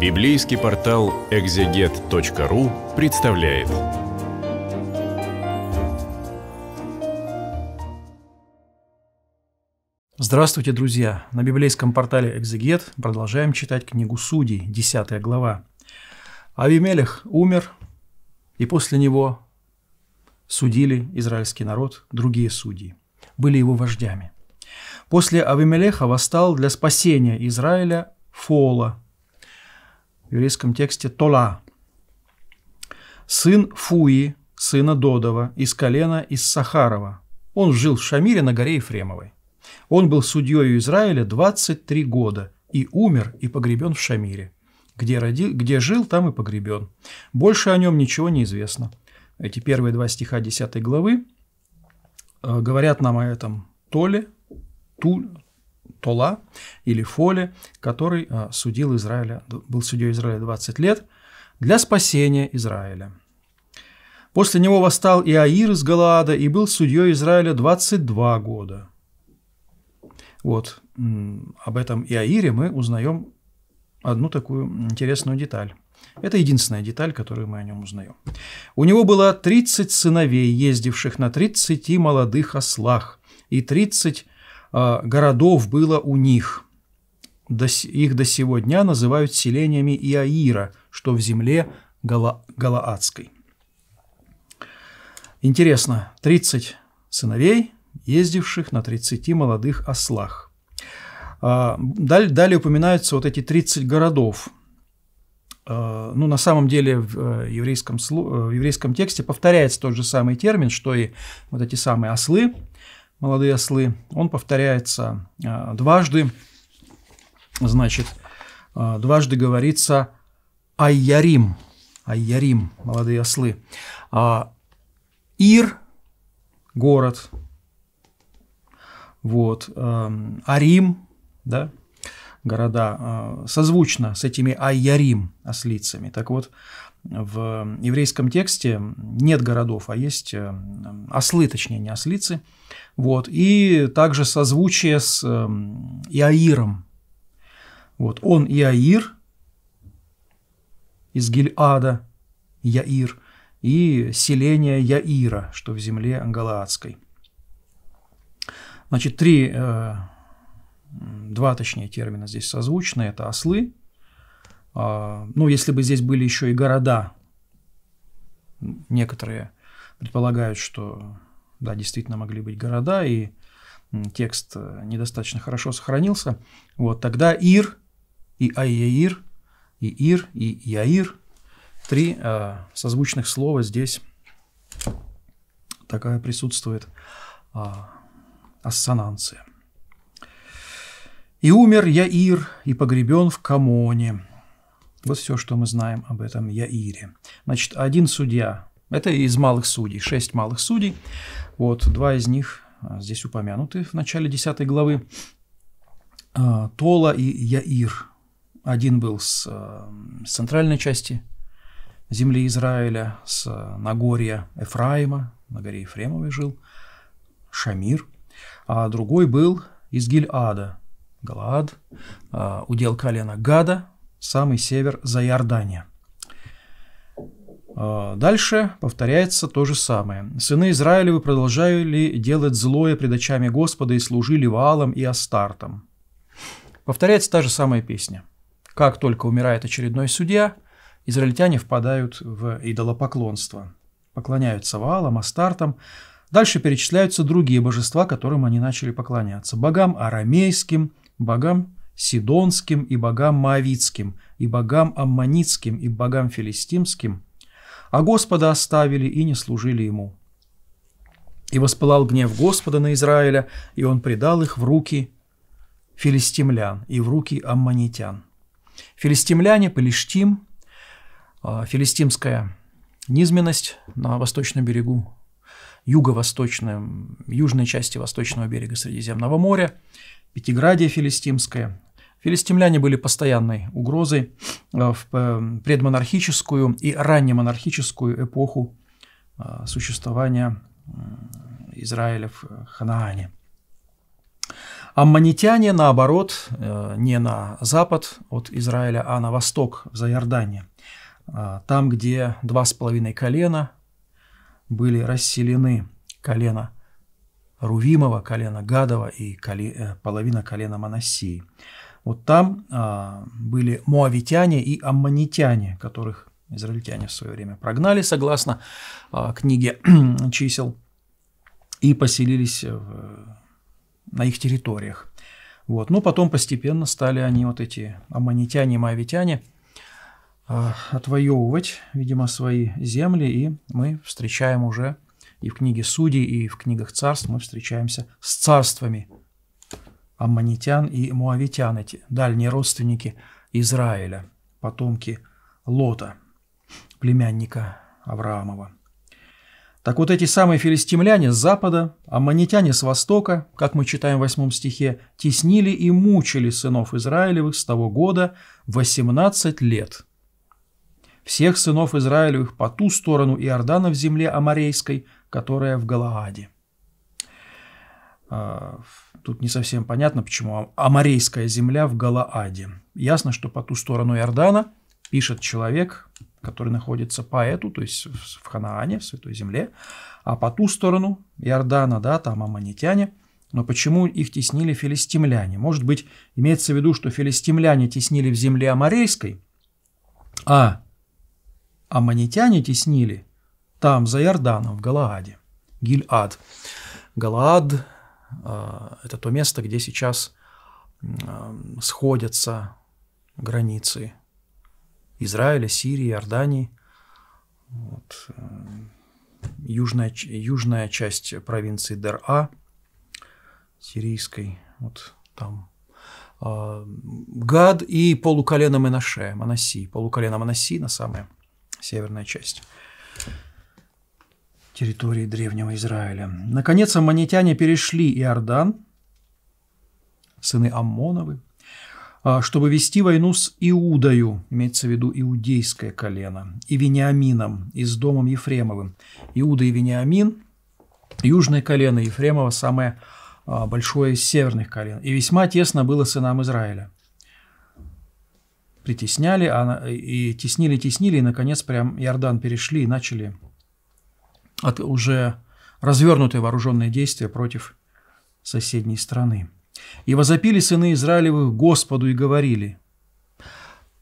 Библейский портал экзегет.ру представляет. Здравствуйте, друзья! На библейском портале «Экзегет» продолжаем читать книгу Судей, 10 глава. Авимелех умер, и после него судили израильский народ другие судьи, были его вождями. После Авимелеха восстал для спасения Израиля Фола, в еврейском тексте Тола. Сын Фуи, сына Додова, из колена из Сахарова. Он жил в Шамире на горе Ефремовой. Он был судьей Израиля 23 года и умер и погребен в Шамире. Где, родил, где жил, там и погребен. Больше о нем ничего не известно. Эти первые два стиха 10 главы э, говорят нам о этом Толе, Ту, Тола или Фоле, который а, судил Израиля, был судьей Израиля 20 лет, для спасения Израиля. После него восстал Иаир из Галаада и был судьей Израиля 22 года. Вот об этом Иаире мы узнаем одну такую интересную деталь. Это единственная деталь, которую мы о нем узнаем. У него было 30 сыновей, ездивших на 30 молодых ослах, и 30 а, городов было у них. Их до сего дня называют селениями Иаира, что в земле Гала Галаадской. Интересно, 30 сыновей, ездивших на 30 молодых ослах. А, далее, далее упоминаются вот эти 30 городов. А, ну, на самом деле в э, еврейском, э, в еврейском тексте повторяется тот же самый термин, что и вот эти самые ослы – молодые ослы, он повторяется а, дважды. Значит, а, дважды говорится «Айярим», «Айярим», молодые ослы. А, «Ир» – город, вот, «Арим», да, города созвучно с этими айярим ослицами. Так вот, в еврейском тексте нет городов, а есть э, ослы, точнее, не ослицы. Вот. И также созвучие с э, Иаиром. Вот. Он Иаир из Гильада, Яир, и селение Яира, что в земле Галаадской. Значит, три, э, два, точнее, термина здесь созвучны. Это ослы, а, ну, если бы здесь были еще и города, некоторые предполагают, что да, действительно могли быть города, и текст э, недостаточно хорошо сохранился. Вот тогда Ир и Айяир, и Ир, и Яир, три э, созвучных слова здесь такая присутствует э, ассонанция. «И умер Яир, и погребен в Камоне, вот все, что мы знаем об этом Яире. Значит, один судья, это из малых судей, шесть малых судей, вот, два из них а, здесь упомянуты в начале 10 главы, а, Тола и Яир. Один был с, а, с центральной части земли Израиля, с Нагорья Эфраима, на горе Ефремовой жил, Шамир, а другой был из Гильада ада Галаад, удел колена Гада, самый север за Иордания. А, дальше повторяется то же самое. «Сыны Израилевы продолжали делать злое пред очами Господа и служили Ваалам и Астартам». Повторяется та же самая песня. Как только умирает очередной судья, израильтяне впадают в идолопоклонство. Поклоняются Ваалам, Астартам. Дальше перечисляются другие божества, которым они начали поклоняться. Богам арамейским, богам Сидонским и богам Моавицким, и богам Аммонитским, и богам Филистимским, а Господа оставили и не служили Ему. И воспылал гнев Господа на Израиля, и Он предал их в руки филистимлян и в руки аммонитян. Филистимляне, Палештим, а, филистимская низменность на восточном берегу, юго-восточной, южной части восточного берега Средиземного моря, Пятиградие Филистимская. Филистимляне были постоянной угрозой э, в э, предмонархическую и раннемонархическую эпоху э, существования Израиля в Ханаане. Аммонитяне, наоборот, не на запад от Израиля, а на восток, в Зайордане, там, где два с половиной колена были расселены колено Рувимова, колено Гадова и коле... половина колена Манасии. Вот там а, были моавитяне и аммонитяне, которых израильтяне в свое время прогнали, согласно а, книге чисел, и поселились в, на их территориях. Вот. Но ну, потом постепенно стали они, вот эти аммонитяне и моавитяне, а, отвоевывать, видимо, свои земли, и мы встречаем уже и в книге Судей, и в книгах царств мы встречаемся с царствами – аммонитян и муавитян, эти дальние родственники Израиля, потомки Лота, племянника Авраамова. Так вот эти самые филистимляне с запада, аммонитяне с востока, как мы читаем в 8 стихе, теснили и мучили сынов Израилевых с того года 18 лет. Всех сынов Израилевых по ту сторону Иордана в земле Амарейской, которая в Галааде. А, Тут не совсем понятно, почему Амарейская земля в Галааде. Ясно, что по ту сторону Иордана пишет человек, который находится по эту, то есть в Ханаане, в Святой Земле, а по ту сторону Иордана, да, там аммонитяне. Но почему их теснили филистимляне? Может быть, имеется в виду, что филистимляне теснили в земле Амарейской, а аммонитяне теснили там, за Иорданом, в Галааде. Гиль-Ад. Галаад Э, это то место, где сейчас э, сходятся границы Израиля, Сирии, Иордании. Вот. Э, южная, южная часть провинции Дер-А, сирийской, вот там Гад и полуколено Менаше, Манаси. Полуколено Манаси на самая северная часть территории Древнего Израиля. Наконец, аммонитяне перешли Иордан, сыны Аммоновы, а, чтобы вести войну с Иудою, имеется в виду иудейское колено, и Вениамином, из домом Ефремовым. Иуда и Вениамин, южное колено Ефремова, самое а, большое из северных колен, и весьма тесно было сынам Израиля. Притесняли, а, и теснили, теснили, и, наконец, прям Иордан перешли и начали от уже развернутые вооруженные действия против соседней страны. «И возопили сыны Израилевых Господу и говорили».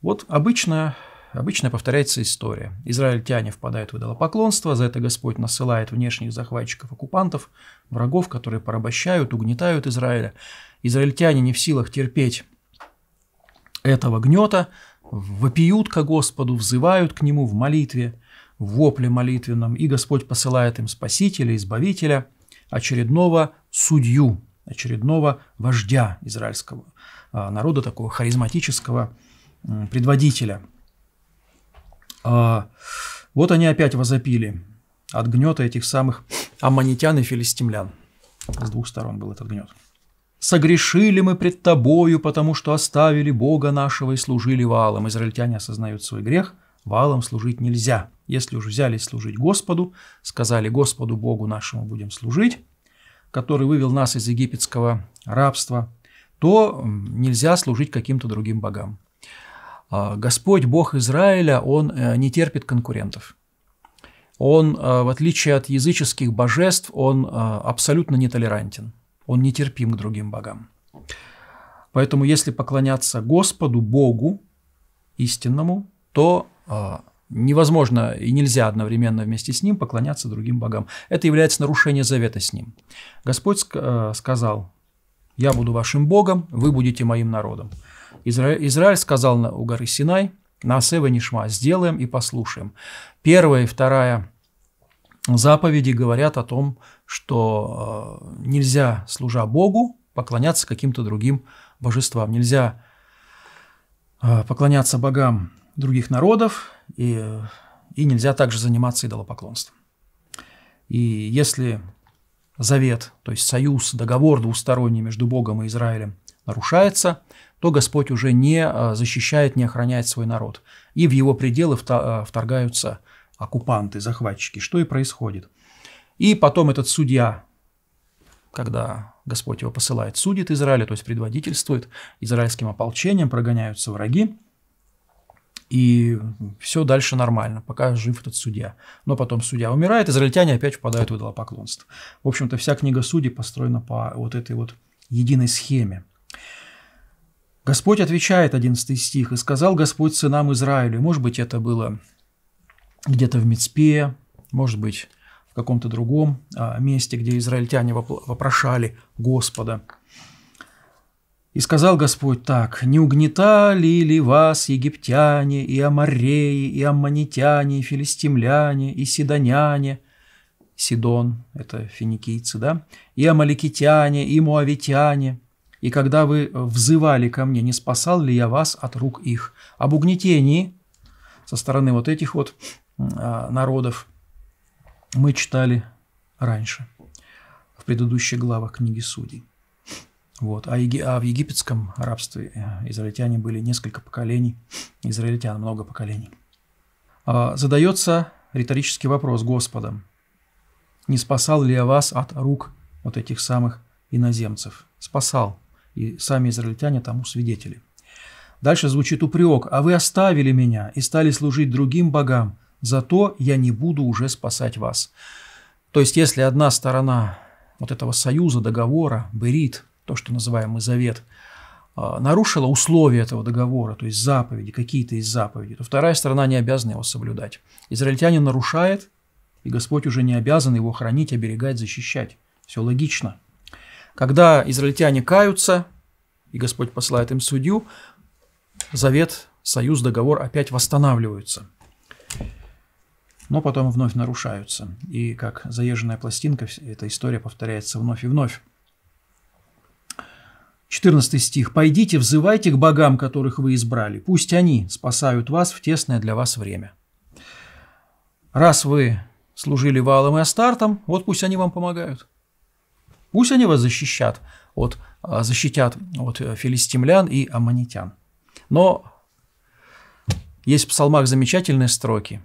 Вот обычно, обычно повторяется история. Израильтяне впадают в идолопоклонство, за это Господь насылает внешних захватчиков-оккупантов, врагов, которые порабощают, угнетают Израиля. Израильтяне не в силах терпеть этого гнета, вопиют ко Господу, взывают к Нему в молитве вопле молитвенном, и Господь посылает им Спасителя, Избавителя, очередного судью, очередного вождя израильского а, народа, такого харизматического предводителя. А, вот они опять возопили от гнета этих самых аммонитян и филистимлян. С двух сторон был этот гнет. «Согрешили мы пред тобою, потому что оставили Бога нашего и служили Ваалам». Израильтяне осознают свой грех – Валом служить нельзя. Если уже взялись служить Господу, сказали Господу Богу нашему будем служить, который вывел нас из египетского рабства, то нельзя служить каким-то другим богам. А, Господь, Бог Израиля, Он э, не терпит конкурентов. Он, э, в отличие от языческих божеств, Он э, абсолютно нетолерантен. Он нетерпим к другим богам. Поэтому если поклоняться Господу, Богу истинному, то а, невозможно и нельзя одновременно вместе с ним поклоняться другим богам. Это является нарушение завета с ним. Господь э, сказал, я буду вашим богом, вы будете моим народом. Израиль сказал на, у горы Синай, на Асева Нишма, сделаем и послушаем. Первая и вторая заповеди говорят о том, что э, нельзя, служа Богу, поклоняться каким-то другим божествам. Нельзя э, поклоняться богам других народов, и, и нельзя также заниматься идолопоклонством. И если завет, то есть союз, договор двусторонний между Богом и Израилем нарушается, то Господь уже не э, защищает, не охраняет свой народ. И в его пределы э, вторгаются оккупанты, захватчики, что и происходит. И потом этот судья, когда Господь его посылает, судит Израиля, то есть предводительствует израильским ополчением, прогоняются враги – и все дальше нормально, пока жив этот судья. Но потом судья умирает, израильтяне опять впадают в идолопоклонство. В общем-то, вся книга судей построена по вот этой вот единой схеме. Господь отвечает, 11 стих, «И сказал Господь сынам Израилю». Может быть, это было где-то в Мицпе, может быть, в каком-то другом а, месте, где израильтяне вопрошали Господа. И сказал Господь так, «Не угнетали ли вас египтяне, и амореи и аммонитяне, и филистимляне, и седоняне Сидон – это финикийцы, да? «И амаликитяне, и муавитяне. И когда вы взывали ко мне, не спасал ли я вас от рук их?» Об угнетении со стороны вот этих вот а, народов мы читали раньше, в предыдущей главах книги Судей. Вот. А, еги, а в египетском рабстве э, израильтяне были несколько поколений, израильтян много поколений. А, задается риторический вопрос Господом. Не спасал ли я вас от рук вот этих самых иноземцев? Спасал. И сами израильтяне тому свидетели. Дальше звучит упрек. «А вы оставили меня и стали служить другим богам, зато я не буду уже спасать вас». То есть, если одна сторона вот этого союза, договора, берит, то, что называемый завет, а, нарушила условия этого договора, то есть заповеди, какие-то из заповедей, то вторая сторона не обязана его соблюдать. Израильтянин нарушает, и Господь уже не обязан его хранить, оберегать, защищать. Все логично. Когда израильтяне каются, и Господь посылает им судью, завет, союз, договор опять восстанавливаются. Но потом вновь нарушаются. И как заезженная пластинка, эта история повторяется вновь и вновь. 14 стих. «Пойдите, взывайте к богам, которых вы избрали. Пусть они спасают вас в тесное для вас время». Раз вы служили Валом и Астартом, вот пусть они вам помогают. Пусть они вас защищат от, а, защитят от э, филистимлян и аммонитян. Но есть в псалмах замечательные строки.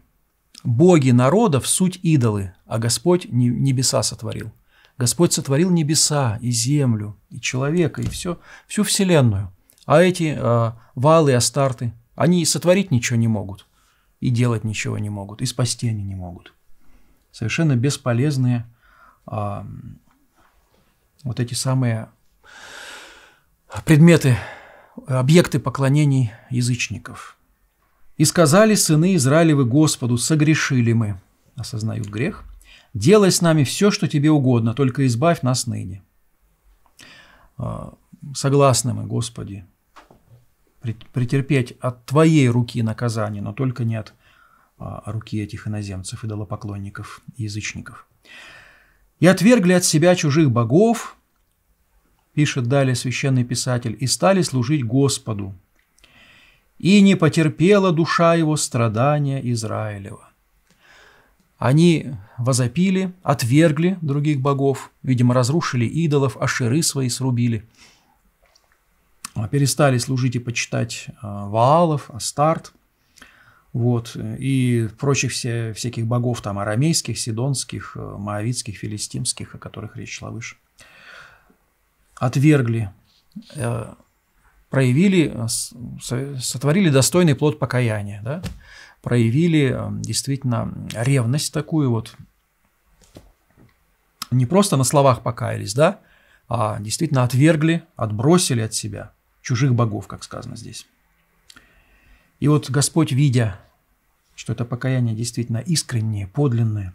«Боги народов – суть идолы, а Господь небеса сотворил». Господь сотворил небеса и землю, и человека, и все, всю Вселенную. А эти э, валы, астарты, они сотворить ничего не могут, и делать ничего не могут, и спасти они не могут. Совершенно бесполезные э, вот эти самые предметы, объекты поклонений язычников. «И сказали сыны Израилевы Господу, согрешили мы». Осознают грех – Делай с нами все, что тебе угодно, только избавь нас ныне. А, Согласны мы, Господи, претерпеть от Твоей руки наказание, но только не от а, руки этих иноземцев, идолопоклонников язычников. «И отвергли от себя чужих богов, — пишет далее священный писатель, — и стали служить Господу. И не потерпела душа его страдания Израилева. Они возопили, отвергли других богов, видимо, разрушили идолов, аширы свои срубили, а, перестали служить и почитать а, Ваалов, Астарт, вот, и прочих все, всяких богов, там, арамейских, сидонских, э, маавитских, филистимских, о которых речь шла выше. Отвергли, э, проявили, э, сотворили достойный плод покаяния, да? проявили э, действительно ревность такую вот. Не просто на словах покаялись, да, а действительно отвергли, отбросили от себя чужих богов, как сказано здесь. И вот Господь, видя, что это покаяние действительно искреннее, подлинное,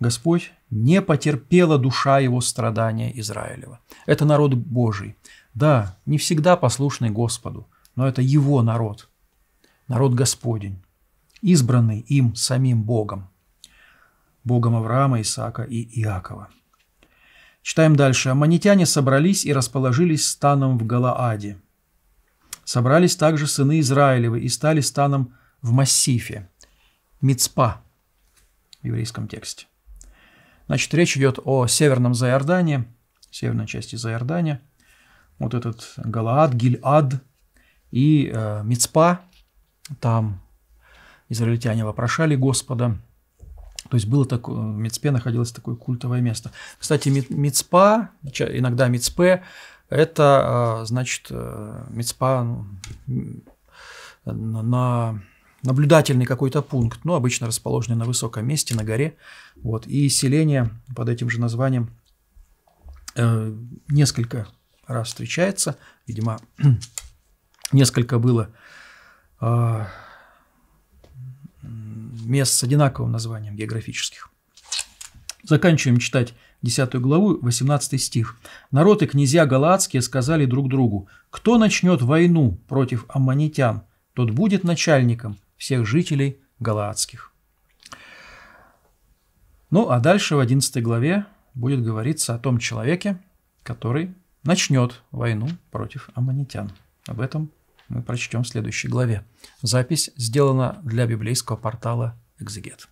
Господь не потерпела душа его страдания Израилева. Это народ Божий. Да, не всегда послушный Господу, но это его народ, народ Господень избранный им самим Богом. Богом Авраама, Исаака и Иакова. Читаем дальше. «Аммонитяне собрались и расположились станом в Галааде. Собрались также сыны Израилевы и стали станом в Массифе. Мицпа в еврейском тексте. Значит, речь идет о северном Зайордане, северной части Зайордания. Вот этот Галаад, Гильад и э, Мицпа, там израильтяне вопрошали Господа. То есть было такое, в Мицпе находилось такое культовое место. Кстати, Мицпа, иногда Мицпе, это, а, значит, э, Мицпа на наблюдательный какой-то пункт, ну, обычно расположенный на высоком месте, на горе. Вот. И селение под этим же названием э, несколько раз встречается. Видимо, несколько было а, мест с одинаковым названием географических. Заканчиваем читать 10 главу, 18 стих. «Народ и князья Галаадские сказали друг другу, кто начнет войну против аммонитян, тот будет начальником всех жителей Галаадских». Ну, а дальше в 11 главе будет говориться о том человеке, который начнет войну против аммонитян. Об этом мы прочтем в следующей главе. Запись сделана для библейского портала «Экзегет».